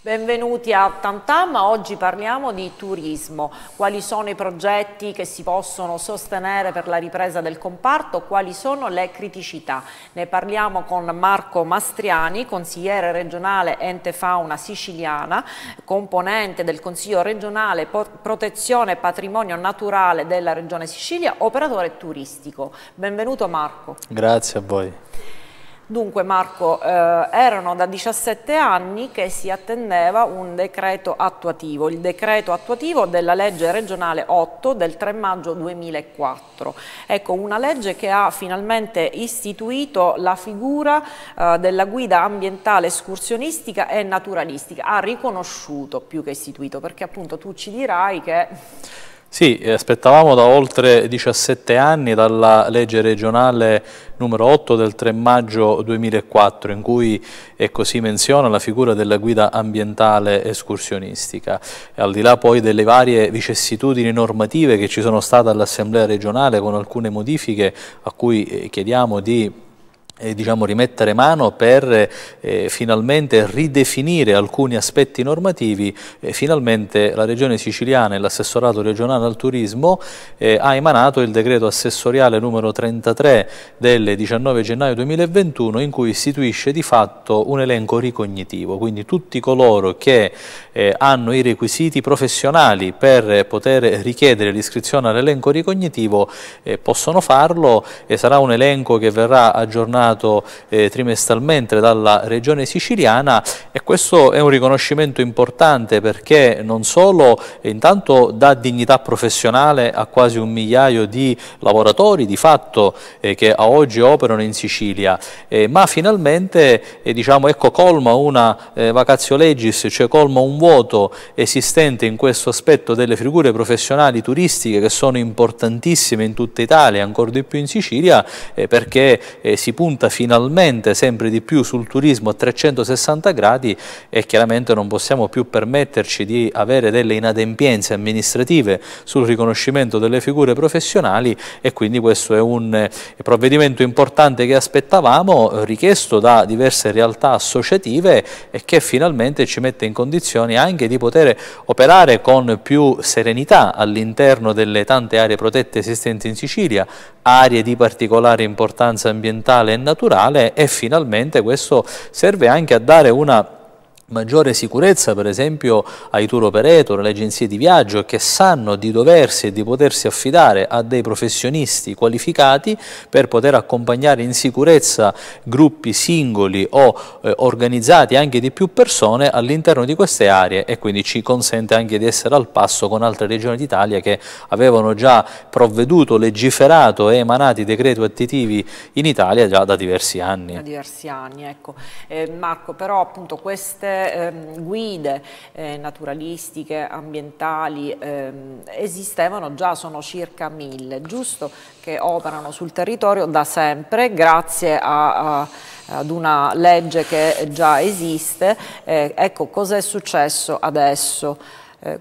Benvenuti a Tantam, oggi parliamo di turismo, quali sono i progetti che si possono sostenere per la ripresa del comparto, quali sono le criticità. Ne parliamo con Marco Mastriani, consigliere regionale ente fauna siciliana, componente del Consiglio regionale protezione patrimonio naturale della regione Sicilia, operatore turistico. Benvenuto Marco. Grazie a voi. Dunque Marco, eh, erano da 17 anni che si attendeva un decreto attuativo, il decreto attuativo della legge regionale 8 del 3 maggio 2004. Ecco, una legge che ha finalmente istituito la figura eh, della guida ambientale escursionistica e naturalistica, ha riconosciuto più che istituito, perché appunto tu ci dirai che sì, aspettavamo da oltre 17 anni dalla legge regionale numero 8 del 3 maggio 2004 in cui è così ecco, menziona la figura della guida ambientale escursionistica e al di là poi delle varie vicissitudini normative che ci sono state all'Assemblea regionale con alcune modifiche a cui eh, chiediamo di eh, diciamo, rimettere mano per eh, finalmente ridefinire alcuni aspetti normativi. Eh, finalmente la Regione Siciliana e l'assessorato regionale al turismo eh, ha emanato il decreto assessoriale numero 33 del 19 gennaio 2021 in cui istituisce di fatto un elenco ricognitivo, quindi tutti coloro che eh, hanno i requisiti professionali per poter richiedere l'iscrizione all'elenco ricognitivo eh, possono farlo e sarà un elenco che verrà aggiornato assegnato eh, trimestralmente dalla Regione Siciliana e questo è un riconoscimento importante perché non solo eh, intanto dà dignità professionale a quasi un migliaio di lavoratori di fatto eh, che a oggi operano in Sicilia, eh, ma finalmente eh, diciamo, ecco, colma una eh, vacatio legis, cioè colma un vuoto esistente in questo aspetto delle figure professionali turistiche che sono importantissime in tutta Italia, ancora di più in Sicilia, eh, perché si punta punta finalmente sempre di più sul turismo a 360 gradi e chiaramente non possiamo più permetterci di avere delle inadempienze amministrative sul riconoscimento delle figure professionali e quindi questo è un eh, provvedimento importante che aspettavamo, richiesto da diverse realtà associative e che finalmente ci mette in condizioni anche di poter operare con più serenità all'interno delle tante aree protette esistenti in Sicilia, aree di particolare importanza ambientale e naturale e finalmente questo serve anche a dare una maggiore sicurezza per esempio ai tour operator, alle agenzie di viaggio che sanno di doversi e di potersi affidare a dei professionisti qualificati per poter accompagnare in sicurezza gruppi singoli o eh, organizzati anche di più persone all'interno di queste aree e quindi ci consente anche di essere al passo con altre regioni d'Italia che avevano già provveduto, legiferato e emanati decreti attitivi in Italia già da diversi anni. Da diversi anni, ecco. Eh, Marco, però appunto queste ehm, guide eh, naturalistiche, ambientali, ehm, esistevano già, sono circa mille, giusto, che operano sul territorio da sempre, grazie a, a ad una legge che già esiste. Eh, ecco, cos'è successo adesso? Eh,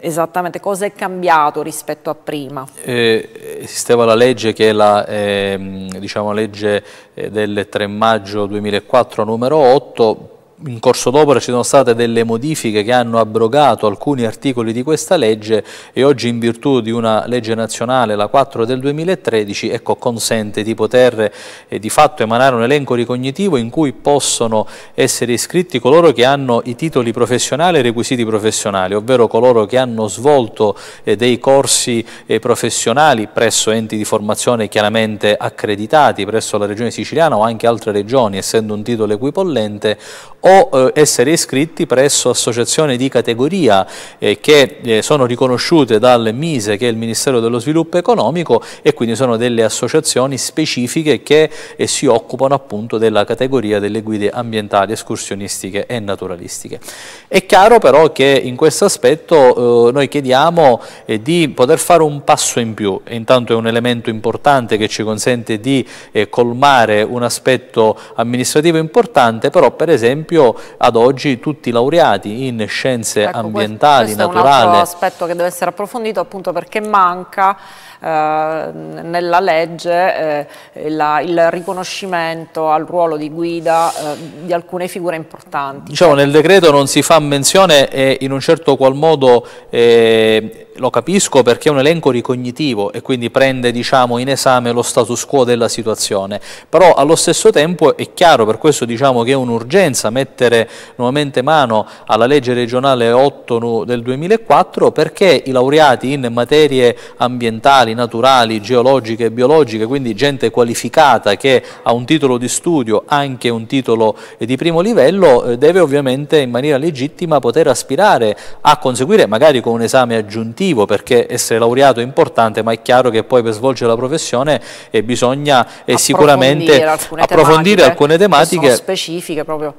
esattamente, cosa è cambiato rispetto a prima? Eh, esisteva la legge che è la ehm, diciamo, legge eh, del 3 maggio 2004 numero 8 in corso d'opera ci sono state delle modifiche che hanno abrogato alcuni articoli di questa legge e oggi in virtù di una legge nazionale, la 4 del 2013, ecco, consente di poter eh, di fatto emanare un elenco ricognitivo in cui possono essere iscritti coloro che hanno i titoli professionali e i requisiti professionali, ovvero coloro che hanno svolto eh, dei corsi eh, professionali presso enti di formazione chiaramente accreditati, presso la regione siciliana o anche altre regioni, essendo un titolo equipollente, o o eh, essere iscritti presso associazioni di categoria eh, che eh, sono riconosciute dal MISE, che è il Ministero dello Sviluppo Economico, e quindi sono delle associazioni specifiche che si occupano appunto della categoria delle guide ambientali, escursionistiche e naturalistiche. È chiaro però che in questo aspetto noi chiediamo di poter fare un passo in più, intanto è un elemento importante che ci consente di colmare un aspetto amministrativo importante, però per esempio esempio ad oggi tutti laureati in scienze ecco, ambientali, questo, questo naturali. Questo è un altro aspetto che deve essere approfondito appunto perché manca eh, nella legge eh, la, il riconoscimento al ruolo di guida eh, di alcune figure importanti. Diciamo nel decreto non si fa menzione e in un certo qual modo eh, lo capisco perché è un elenco ricognitivo e quindi prende diciamo, in esame lo status quo della situazione, però allo stesso tempo è chiaro, per questo diciamo che è un'urgenza mettere nuovamente mano alla legge regionale 8 del 2004 perché i laureati in materie ambientali, naturali, geologiche e biologiche, quindi gente qualificata che ha un titolo di studio, anche un titolo eh, di primo livello, eh, deve ovviamente in maniera legittima poter aspirare a conseguire magari con un esame aggiuntivo positivo perché essere laureato è importante, ma è chiaro che poi per svolgere la professione eh, bisogna eh, approfondire sicuramente approfondire tematiche, alcune tematiche specifiche proprio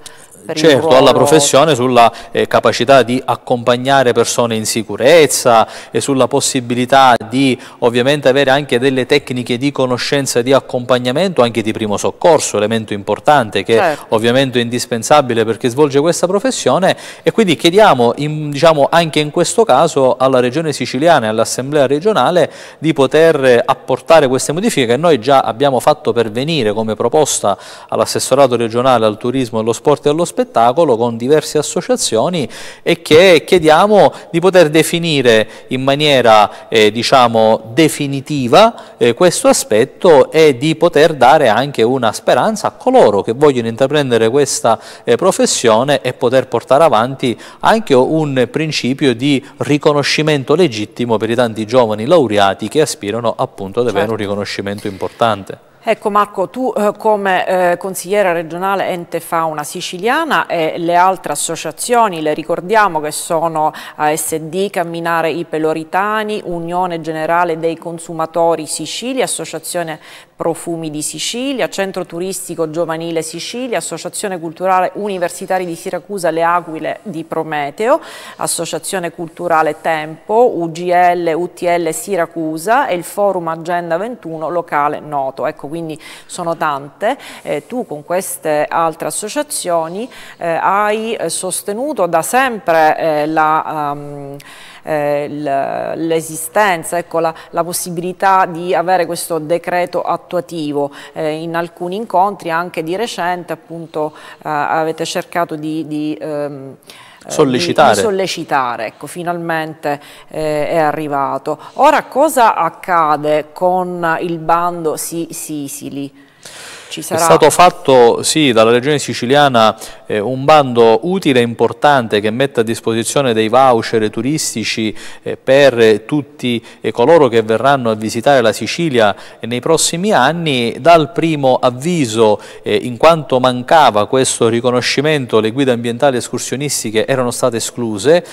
certo, ruolo... alla professione, sulla eh, capacità di accompagnare persone in sicurezza e sulla possibilità di ovviamente avere anche delle tecniche di conoscenza e di accompagnamento anche di primo soccorso, elemento importante che certo. ovviamente è indispensabile perché svolge questa professione e quindi chiediamo in, diciamo, anche in questo caso alla Regione Siciliana e all'Assemblea regionale di poter apportare queste modifiche che noi già abbiamo fatto pervenire come proposta all'assessorato regionale al turismo e allo sport e allo sport spettacolo con diverse associazioni e che chiediamo di poter definire in maniera eh, diciamo definitiva eh, questo aspetto e di poter dare anche una speranza a coloro che vogliono intraprendere questa eh, professione e poter portare avanti anche un principio di riconoscimento legittimo per i tanti giovani laureati che aspirano appunto ad avere certo. un riconoscimento importante. Ecco Marco, tu eh, come eh, consigliera regionale ente fauna siciliana e le altre associazioni, le ricordiamo che sono ASD, Camminare i Peloritani, Unione Generale dei Consumatori Sicilia, Associazione Profumi di Sicilia, Centro Turistico Giovanile Sicilia, Associazione Culturale Universitari di Siracusa Le Aquile di Prometeo, Associazione Culturale Tempo, UGL, UTL Siracusa e il Forum Agenda 21 locale Noto. Ecco, quindi sono tante. Eh, tu con queste altre associazioni eh, hai eh, sostenuto da sempre eh, la... Um, l'esistenza, ecco, la, la, possibilità di avere questo decreto attuativo. Eh, in alcuni incontri anche di recente appunto eh, avete cercato di, di ehm sollecitare. Eh, di, di sollecitare. Ecco, finalmente eh, è arrivato. Ora cosa accade con il bando Sisili? Ci sarà... È stato fatto sì, dalla Regione Siciliana eh, un bando utile e importante che mette a disposizione dei voucher turistici eh, per tutti eh, coloro che verranno a visitare la Sicilia eh, nei prossimi anni. Dal primo avviso, eh, in quanto mancava questo riconoscimento, le guide ambientali escursionistiche erano state escluse.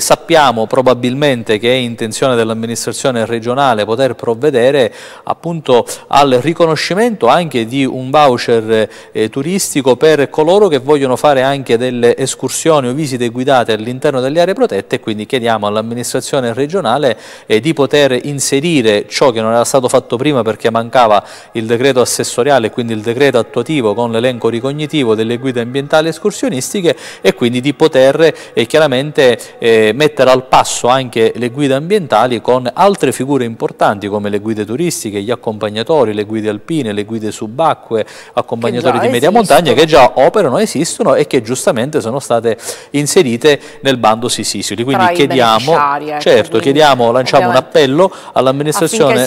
sappiamo probabilmente che è intenzione dell'amministrazione regionale poter provvedere appunto al riconoscimento anche di un un voucher eh, eh, turistico per coloro che vogliono fare anche delle escursioni o visite guidate all'interno delle aree protette e quindi chiediamo all'amministrazione regionale eh, di poter inserire ciò che non era stato fatto prima perché mancava il decreto assessoriale, quindi il decreto attuativo con l'elenco ricognitivo delle guide ambientali escursionistiche e quindi di poter eh, chiaramente eh, mettere al passo anche le guide ambientali con altre figure importanti come le guide turistiche, gli accompagnatori, le guide alpine, le guide subacquee, acque, accompagnatori di media montagna che già operano, esistono e che giustamente sono state inserite nel bando Sisisili. Quindi Tra chiediamo, ecco, certo, quindi chiediamo, lanciamo un appello all'amministrazione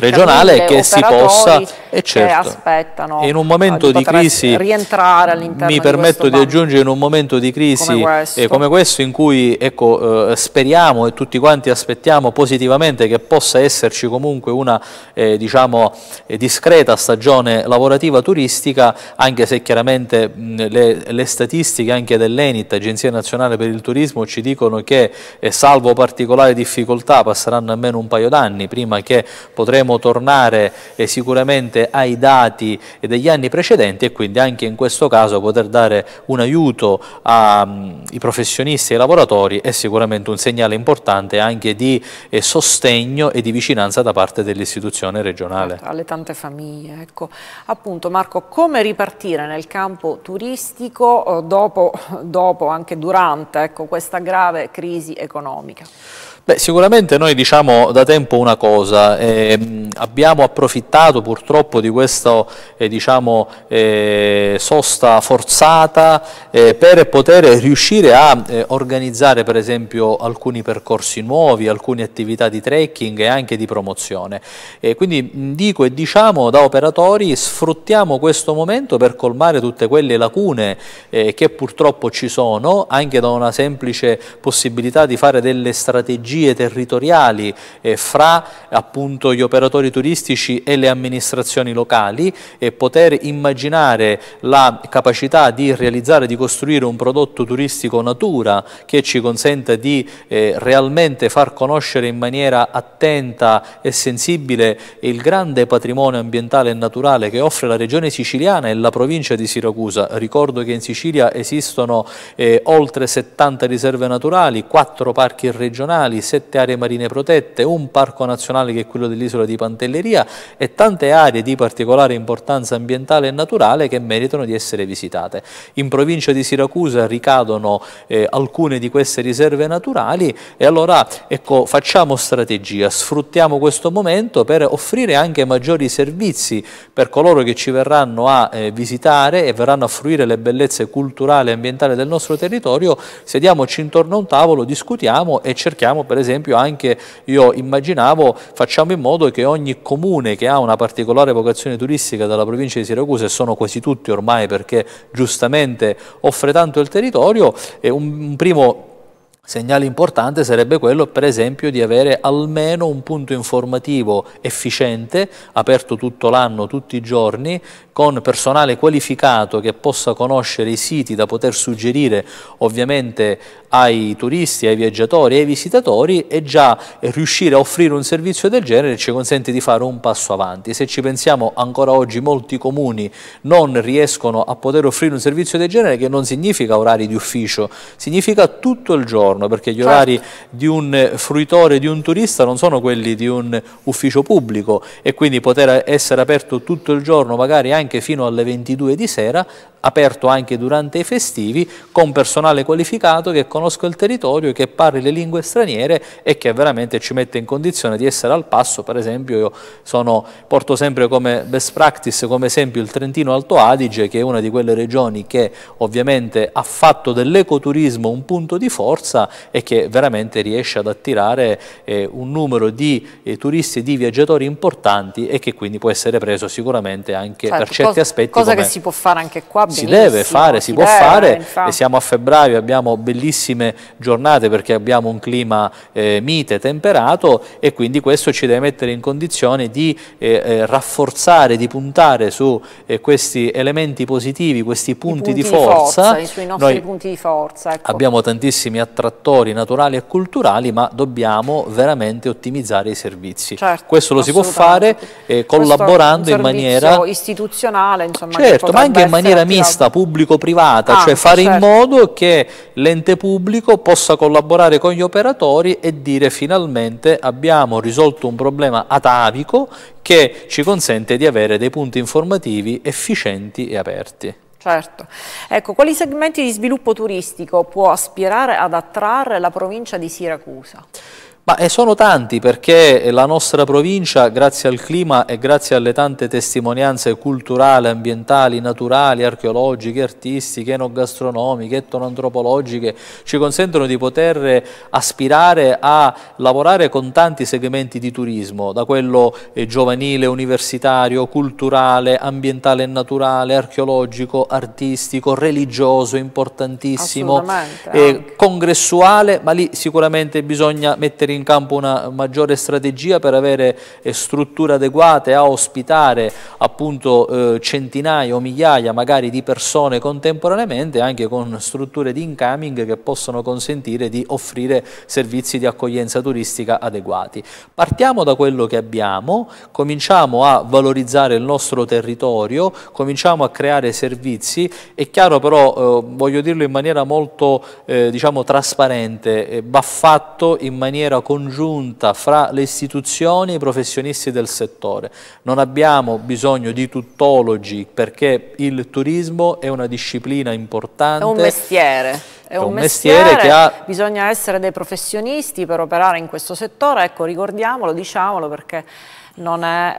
regionale che si possa e certo, aspettano in un momento eh, di crisi rientrare all'interno mi permetto di, di aggiungere in un momento di crisi come eh, questo, come questo in cui ecco, eh, speriamo e tutti quanti aspettiamo positivamente che possa esserci comunque una eh, diciamo, eh, discreta stagione stagione lavorativa turistica, anche se chiaramente mh, le, le, statistiche anche dell'ENIT, Agenzia Nazionale per il Turismo, ci dicono che eh, salvo particolari difficoltà passeranno almeno un paio d'anni prima che potremo tornare eh, sicuramente ai dati eh, degli anni precedenti e quindi anche in questo caso poter dare un aiuto ai professionisti e ai lavoratori è sicuramente un segnale importante anche di eh, sostegno e di vicinanza da parte dell'istituzione regionale. Alle tante famiglie. Ecco. Ecco, appunto Marco, come ripartire nel campo turistico eh, dopo, dopo anche durante ecco, questa grave crisi economica? Beh, sicuramente noi diciamo da tempo una cosa, ehm, abbiamo approfittato purtroppo di questa eh, diciamo, eh, sosta forzata eh, per poter riuscire a eh, organizzare per esempio alcuni percorsi nuovi, alcune attività di trekking e anche di promozione. Eh, quindi dico e diciamo da operatori sfruttiamo questo momento per colmare tutte quelle lacune eh, che purtroppo ci sono, anche da una semplice possibilità di fare delle strategie strategie territoriali eh, fra appunto, gli operatori turistici e le amministrazioni locali e poter immaginare la capacità di realizzare, di costruire un prodotto turistico natura che ci consenta di eh, realmente far conoscere in maniera attenta e sensibile il grande patrimonio ambientale e naturale che offre la regione siciliana e la provincia di Siracusa. Ricordo che in Sicilia esistono eh, oltre 70 riserve naturali, 4 parchi regionali, naturali, sette aree marine protette, un parco nazionale che è quello dell'isola di Pantelleria e tante aree di particolare importanza ambientale e naturale che meritano di essere visitate. In provincia di Siracusa ricadono eh, alcune di queste riserve naturali e allora ecco, facciamo strategia, sfruttiamo questo momento per offrire anche maggiori servizi per coloro che ci verranno a eh, visitare e verranno a fruire le bellezze culturali e ambientali del nostro territorio, sediamoci intorno a un tavolo, discutiamo e cerchiamo per esempio anche io immaginavo facciamo in modo che ogni comune che ha una particolare vocazione turistica dalla provincia di Siracusa e sono quasi tutti ormai perché giustamente offre tanto il territorio, e un primo segnale importante sarebbe quello per esempio di avere almeno un punto informativo efficiente, aperto tutto l'anno, tutti i giorni, con personale qualificato che possa conoscere i siti da poter suggerire ovviamente ai turisti, ai viaggiatori, ai visitatori e già riuscire a offrire un servizio del genere ci consente di fare un passo avanti. Se ci pensiamo ancora oggi molti comuni non riescono a poter offrire un servizio del genere che non significa orari di ufficio, significa tutto il giorno perché gli certo. orari di un fruitore, di un turista non sono quelli di un ufficio pubblico e quindi poter essere aperto tutto il giorno magari anche anche fino alle 22 di sera aperto anche durante i festivi, con personale qualificato che conosca il territorio, che parli le lingue straniere e che veramente ci mette in condizione di essere al passo. Per esempio io sono, porto sempre come best practice, come esempio il Trentino Alto Adige, che è una di quelle regioni che ovviamente ha fatto dell'ecoturismo un punto di forza e che veramente riesce ad attirare eh, un numero di eh, turisti e di viaggiatori importanti e che quindi può essere preso sicuramente anche certo, per certi cosa, aspetti. Cosa che si può fare anche qua, si deve fare, si, si può deve, fare infatti. e siamo a febbraio, abbiamo bellissime giornate perché abbiamo un clima eh, mite, temperato e quindi questo ci deve mettere in condizione di eh, eh rafforzare, di puntare su eh, questi elementi positivi, questi punti, punti di, forza. di, forza, sui nostri Noi punti di forza. Ecco. Abbiamo tantissimi attrattori naturali e culturali ma dobbiamo veramente ottimizzare i servizi. Certo, questo lo si può fare eh, collaborando in maniera... istituzionale, insomma. Certo, ma anche in maniera mite mista esatto. pubblico-privata, cioè ah, cioè fare certo. in modo che l'ente pubblico possa collaborare con gli operatori e dire finalmente abbiamo risolto un problema atavico che ci consente di avere dei punti informativi efficienti e aperti. Certo. Ecco, quali segmenti di sviluppo turistico può aspirare ad attrarre la provincia di Siracusa? Ma eh, sono tanti perché eh, la nostra provincia, grazie al clima e grazie alle tante testimonianze culturali, ambientali, naturali, archeologiche, artistiche, enogastronomiche, etnoantropologiche, ci consentono di poter aspirare a lavorare con tanti segmenti di turismo, da quello eh, giovanile, universitario, culturale, ambientale e naturale, archeologico, artistico, religioso, importantissimo, eh, congressuale, ma lì sicuramente bisogna mettere in in campo una maggiore strategia per avere eh, strutture adeguate a ospitare appunto eh, centinaia o migliaia magari di persone contemporaneamente anche con strutture di incoming che possono consentire di offrire servizi di accoglienza turistica adeguati. Partiamo da quello che abbiamo, cominciamo a valorizzare il nostro territorio, cominciamo a creare servizi, è chiaro però, eh, voglio dirlo in maniera molto eh, diciamo trasparente, eh, va fatto in maniera congiunta fra le istituzioni e i professionisti del settore. Non abbiamo bisogno di tuttologi perché il turismo è una disciplina importante. È un mestiere. È un, un mestiere, mestiere, che ha... Bisogna essere dei professionisti per operare in questo settore, ecco ricordiamolo, diciamolo perché non è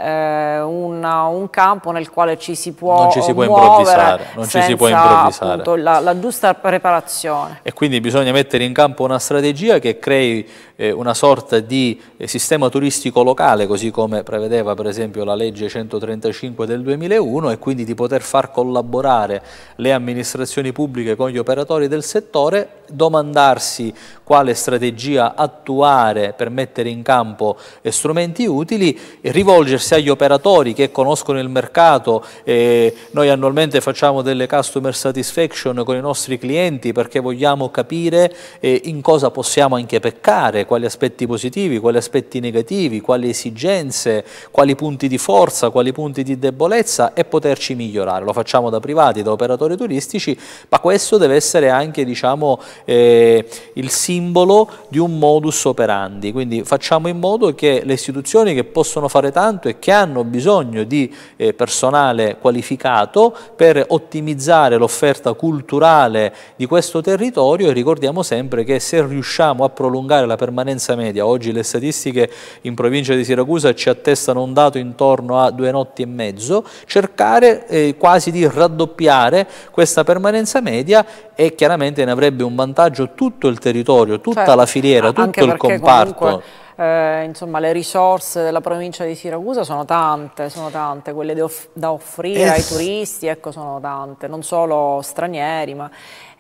eh, un, un, campo nel quale ci si può non ci si può improvvisare, non senza, ci si può improvvisare. Appunto, la, la, giusta preparazione. E quindi bisogna mettere in campo una strategia che crei eh, una sorta di eh, sistema turistico locale, così come prevedeva per esempio la legge 135 del 2001, e quindi di poter far collaborare le amministrazioni pubbliche con gli operatori del settore, domandarsi quale strategia attuare per mettere in campo eh, strumenti utili, rivolgersi agli operatori che conoscono il mercato. Eh, noi annualmente facciamo delle customer satisfaction con i nostri clienti perché vogliamo capire eh, in cosa possiamo anche peccare, quali aspetti positivi, quali aspetti negativi, quali esigenze, quali punti di forza, quali punti di debolezza e poterci migliorare. Lo facciamo da privati, da operatori turistici, ma questo deve essere anche diciamo, eh, il simbolo di un modus operandi, quindi facciamo in modo che le istituzioni che possono fare tanto e che hanno bisogno di eh, personale qualificato per ottimizzare l'offerta culturale di questo territorio e ricordiamo sempre che se riusciamo a prolungare la permanenza permanenza media, oggi le statistiche in provincia di Siracusa ci attestano un dato intorno a due notti e mezzo, cercare eh, quasi di raddoppiare questa permanenza media e chiaramente ne avrebbe un vantaggio tutto il territorio, tutta cioè, la filiera, tutto il comparto. Comunque eh, insomma, le risorse della provincia di Siracusa sono tante, sono tante, quelle off da offrire yes. ai eh. turisti, ecco, sono tante, non solo stranieri, ma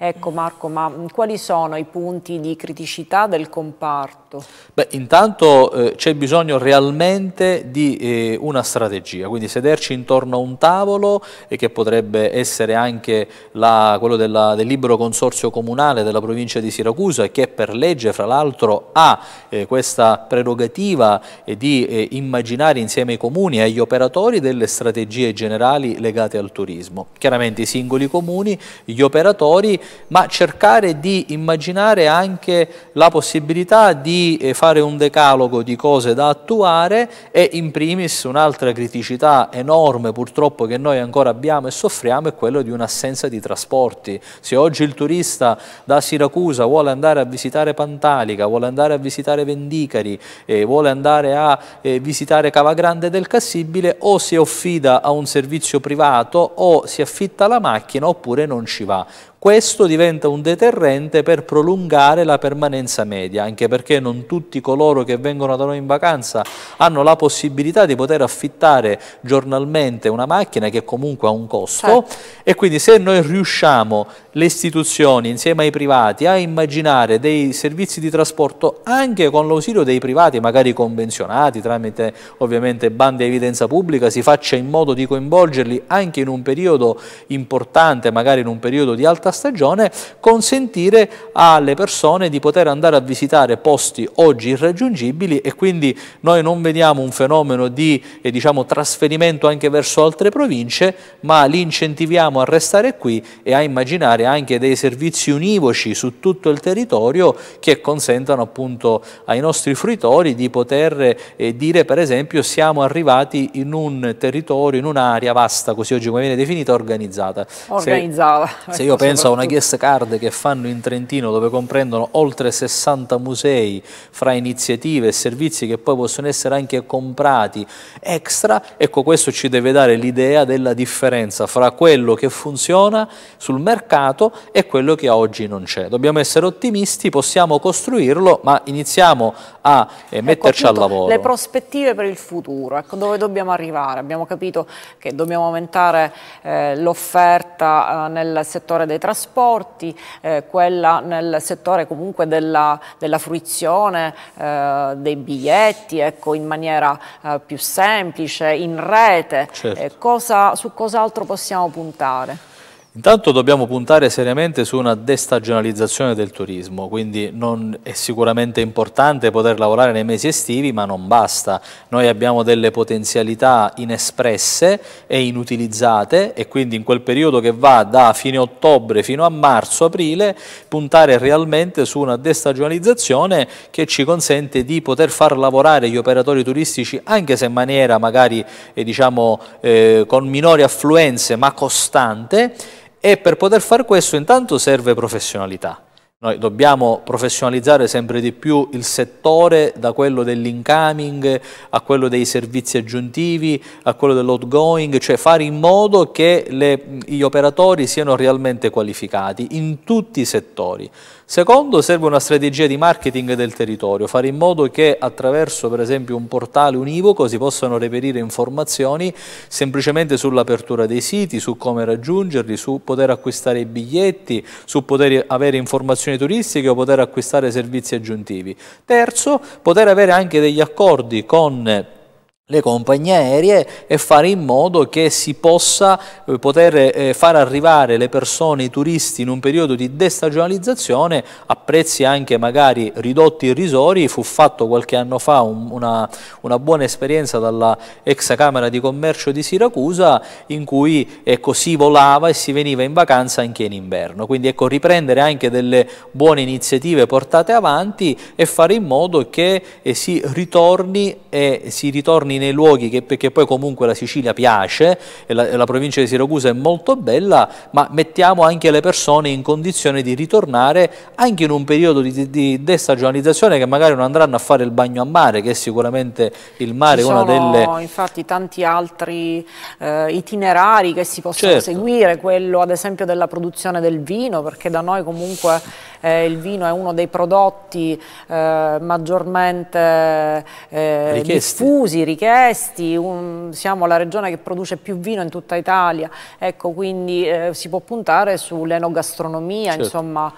ecco Marco, ma mm, quali sono i punti di criticità del comparto? Beh, intanto eh, c'è bisogno realmente di eh, una strategia, quindi sederci intorno a un tavolo e che potrebbe essere anche la, quello della, del libero consorzio comunale della provincia di Siracusa che per legge fra l'altro ha eh, questa prerogativa di eh, immaginare insieme ai comuni e agli operatori delle strategie generali legate al turismo. Chiaramente i singoli comuni, gli operatori, ma cercare di immaginare anche la possibilità di eh, fare un decalogo di cose da attuare e in primis un'altra criticità enorme purtroppo che noi ancora abbiamo e soffriamo è quella di un'assenza di trasporti. Se oggi il turista da Siracusa vuole andare a visitare Pantalica, vuole andare a visitare Vendicari, eh, vuole andare a eh, visitare Grande del Cassibile o si affida a un servizio privato o si affitta la macchina oppure non ci va questo diventa un deterrente per prolungare la permanenza media, anche perché non tutti coloro che vengono da noi in vacanza hanno la possibilità di poter affittare giornalmente una macchina che comunque ha un costo certo. e quindi se noi riusciamo le istituzioni insieme ai privati a immaginare dei servizi di trasporto anche con l'ausilio dei privati magari convenzionati tramite ovviamente bandi a evidenza pubblica si faccia in modo di coinvolgerli anche in un periodo importante magari in un periodo di alta quarta stagione consentire alle persone di poter andare a visitare posti oggi irraggiungibili e quindi noi non vediamo un fenomeno di eh, diciamo, trasferimento anche verso altre province, ma li incentiviamo a restare qui e a immaginare anche dei servizi univoci su tutto il territorio che consentano appunto ai nostri fruitori di poter eh, dire per esempio siamo arrivati in un territorio, in un'area vasta, così oggi come viene definita, organizzata. Organizzata. Se, se io penso penso a una guest card che fanno in Trentino dove comprendono oltre 60 musei fra iniziative e servizi che poi possono essere anche comprati extra, ecco questo ci deve dare l'idea della differenza fra quello che funziona sul mercato e quello che oggi non c'è. Dobbiamo essere ottimisti, possiamo costruirlo, ma iniziamo a eh, ecco, metterci ecco, al lavoro. Le prospettive per il futuro, ecco, dove dobbiamo arrivare? Abbiamo capito che dobbiamo aumentare eh, l'offerta eh, nel settore dei trasporti, trasporti, eh, quella nel settore comunque della, della fruizione eh, dei biglietti, ecco, in maniera eh, più semplice, in rete, eh, certo. cosa, su cos'altro possiamo puntare? Intanto dobbiamo puntare seriamente su una destagionalizzazione del turismo, quindi non è sicuramente importante poter lavorare nei mesi estivi, ma non basta. Noi abbiamo delle potenzialità inespresse e inutilizzate e quindi in quel periodo che va da fine ottobre fino a marzo-aprile puntare realmente su una destagionalizzazione che ci consente di poter far lavorare gli operatori turistici anche se in maniera magari eh, diciamo, eh, con minori affluenze ma costante e per poter fare questo intanto serve professionalità. Noi dobbiamo professionalizzare sempre di più il settore da quello dell'incoming a quello dei servizi aggiuntivi, a quello dell'outgoing, cioè fare in modo che le, gli operatori siano realmente qualificati in tutti i settori. Secondo, serve una strategia di marketing del territorio, fare in modo che attraverso per esempio un portale univoco si possano reperire informazioni semplicemente sull'apertura dei siti, su come raggiungerli, su poter acquistare i biglietti, su poter avere informazioni turistiche o poter acquistare servizi aggiuntivi. Terzo, poter avere anche degli accordi con le compagnie aeree e fare in modo che si possa eh, poter eh, far arrivare le persone, i turisti in un periodo di destagionalizzazione a prezzi anche magari ridotti irrisori, fu fatto qualche anno fa un, una, una, buona esperienza dalla ex Camera di Commercio di Siracusa in cui eh, così volava e si veniva in vacanza anche in inverno, quindi ecco riprendere anche delle buone iniziative portate avanti e fare in modo che eh, si ritorni e eh, si ritorni nei luoghi che, perché poi comunque la Sicilia piace e la, la provincia di Siracusa è molto bella, ma mettiamo anche le persone in condizione di ritornare anche in un periodo di, di destagionalizzazione che magari non andranno a fare il bagno a mare, che è sicuramente il mare Ci una sono, delle... infatti tanti altri eh, itinerari che si possono certo. seguire, quello ad esempio della produzione del vino, perché da noi comunque eh, il vino è uno dei prodotti eh, maggiormente eh, diffusi, richiesti Triesti, un, siamo la regione che produce più vino in tutta Italia, ecco, quindi eh, si può puntare sull'enogastronomia, certo. insomma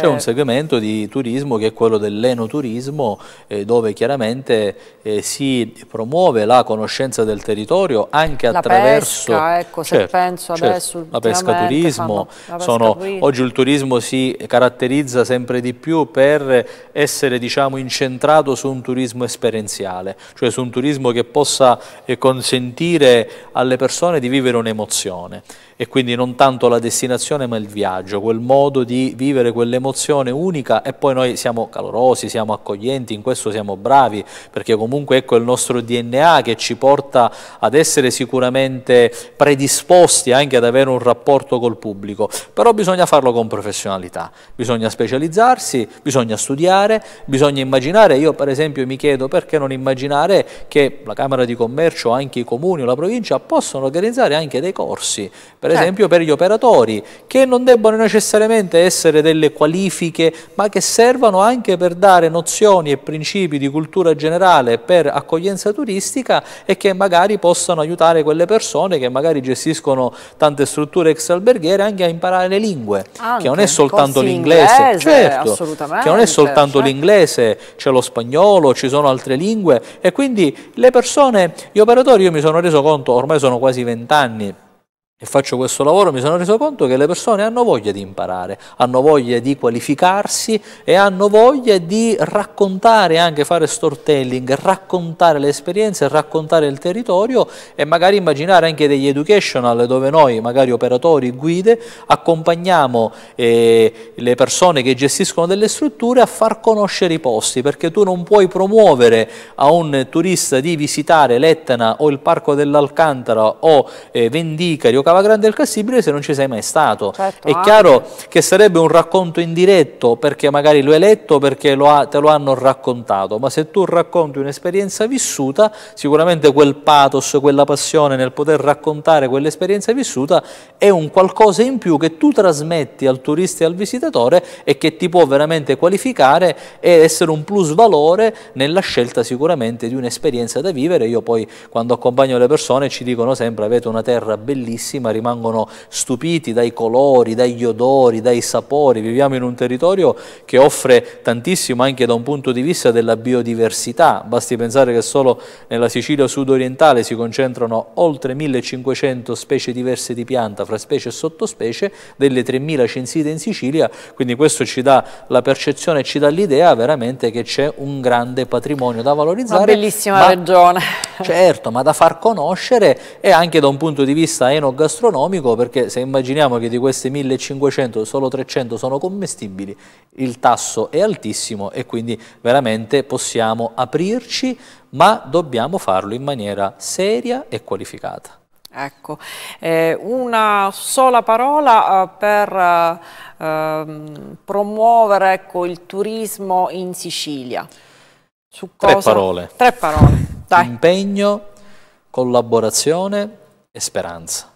c'è un eh. segmento di turismo che è quello dell'enoturismo eh, dove chiaramente eh, si promuove la conoscenza del territorio anche la attraverso... Pesca, ecco, certo, se penso certo, adesso... La pesca turismo, la pesca sono, oggi il turismo si caratterizza sempre di più per essere diciamo, incentrato su un turismo esperienziale, cioè su un turismo che possa eh, consentire alle persone di vivere un'emozione e quindi non tanto la destinazione ma il viaggio, quel modo di vivere quell'emozione unica e poi noi siamo calorosi, siamo accoglienti, in questo siamo bravi perché comunque ecco il nostro DNA che ci porta ad essere sicuramente predisposti anche ad avere un rapporto col pubblico, però bisogna farlo con professionalità, bisogna specializzarsi, bisogna studiare, bisogna immaginare, io per esempio mi chiedo perché non immaginare che la Camera di Commercio, anche i comuni o la provincia possono organizzare anche dei corsi Per per certo. esempio per gli operatori, che non debbano necessariamente essere delle qualifiche, ma che servano anche per dare nozioni e principi di cultura generale per accoglienza turistica e che magari possano aiutare quelle persone che magari gestiscono tante strutture ex alberghiere anche a imparare le lingue, anche, che non è soltanto l'inglese, certo, che non è soltanto certo. l'inglese, c'è lo spagnolo, ci sono altre lingue e quindi le persone, gli operatori, io mi sono reso conto, ormai sono quasi vent'anni, e faccio questo lavoro, mi sono reso conto che le persone hanno voglia di imparare, hanno voglia di qualificarsi e hanno voglia di raccontare, anche fare storytelling, raccontare le esperienze, raccontare il territorio e magari immaginare anche degli educational dove noi, magari operatori, guide, accompagniamo eh, le persone che gestiscono delle strutture a far conoscere i posti, perché tu non puoi promuovere a un turista di visitare l'Etna o il Parco dell'Alcantara o eh, Vendicari o Cava Grande del Cassibile se non ci sei mai stato. Certo, È ah. chiaro che sarebbe un racconto indiretto perché magari lo hai letto, perché lo ha, te lo hanno raccontato, ma se tu racconti un'esperienza vissuta, sicuramente quel pathos, quella passione nel poter raccontare quell'esperienza vissuta è un qualcosa in più che tu trasmetti al turista e al visitatore e che ti può veramente qualificare e essere un plus valore nella scelta sicuramente di un'esperienza da vivere. Io poi quando accompagno le persone ci dicono sempre avete una terra bellissima, ma rimangono stupiti dai colori, dagli odori, dai sapori. Viviamo in un territorio che offre tantissimo anche da un punto di vista della biodiversità. Basti pensare che solo nella Sicilia sudorientale si concentrano oltre 1500 specie diverse di pianta, fra specie e sottospecie, delle 3000 censite in Sicilia, quindi questo ci dà la percezione, ci dà l'idea veramente che c'è un grande patrimonio da valorizzare. Una bellissima ma, regione. Certo, ma da far conoscere e anche da un punto di vista enogastronomico gastronomico perché se immaginiamo che di queste 1500 solo 300 sono commestibili, il tasso è altissimo e quindi veramente possiamo aprirci, ma dobbiamo farlo in maniera seria e qualificata. Ecco, eh, una sola parola eh, per eh, promuovere ecco, il turismo in Sicilia. Su cosa? Tre parole. Tre parole. Dai. Impegno, collaborazione e speranza.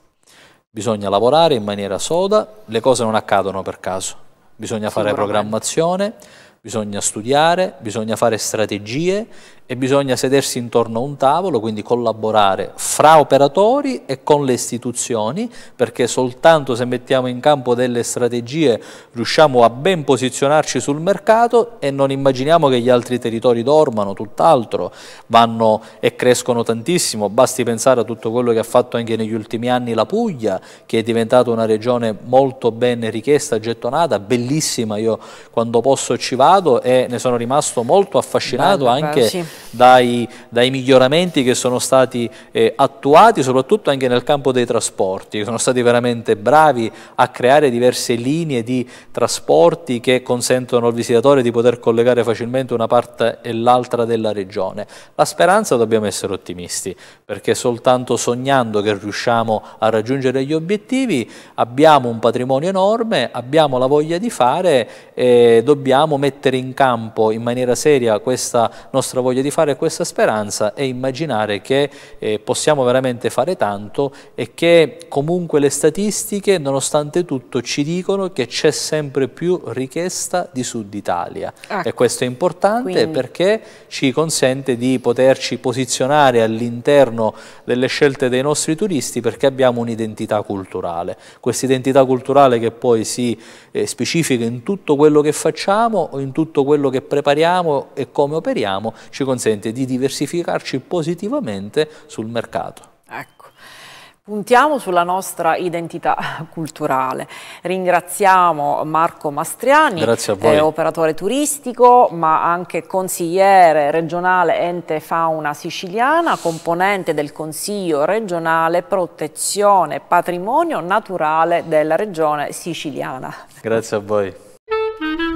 Bisogna lavorare in maniera soda, le cose non accadono per caso. Bisogna fare programmazione, bisogna studiare, bisogna fare strategie e bisogna sedersi intorno a un tavolo, quindi collaborare fra operatori e con le istituzioni, perché soltanto se mettiamo in campo delle strategie riusciamo a ben posizionarci sul mercato e non immaginiamo che gli altri territori dormano, tutt'altro, vanno e crescono tantissimo, basti pensare a tutto quello che ha fatto anche negli ultimi anni la Puglia, che è diventata una regione molto ben richiesta, gettonata, bellissima, io quando posso ci vado e ne sono rimasto molto affascinato Bello, anche... Beh, sì dai, dai miglioramenti che sono stati eh, attuati, soprattutto anche nel campo dei trasporti, che sono stati veramente bravi a creare diverse linee di trasporti che consentono al visitatore di poter collegare facilmente una parte e l'altra della regione. La speranza dobbiamo essere ottimisti, perché soltanto sognando che riusciamo a raggiungere gli obiettivi abbiamo un patrimonio enorme, abbiamo la voglia di fare e dobbiamo mettere in campo in maniera seria questa nostra voglia di fare questa speranza e immaginare che eh, possiamo veramente fare tanto e che comunque le statistiche, nonostante tutto, ci dicono che c'è sempre più richiesta di Sud Italia. Ah, e questo è importante quindi. perché ci consente di poterci posizionare all'interno delle scelte dei nostri turisti perché abbiamo un'identità culturale. Questa identità culturale che poi si eh, specifica in tutto quello che facciamo, o in tutto quello che prepariamo e come operiamo, ci consente consente di diversificarci positivamente sul mercato. Ecco. Puntiamo sulla nostra identità culturale. Ringraziamo Marco Mastriani, eh, operatore turistico, ma anche consigliere regionale ente fauna siciliana, componente del Consiglio regionale protezione patrimonio naturale della regione siciliana. Grazie a voi.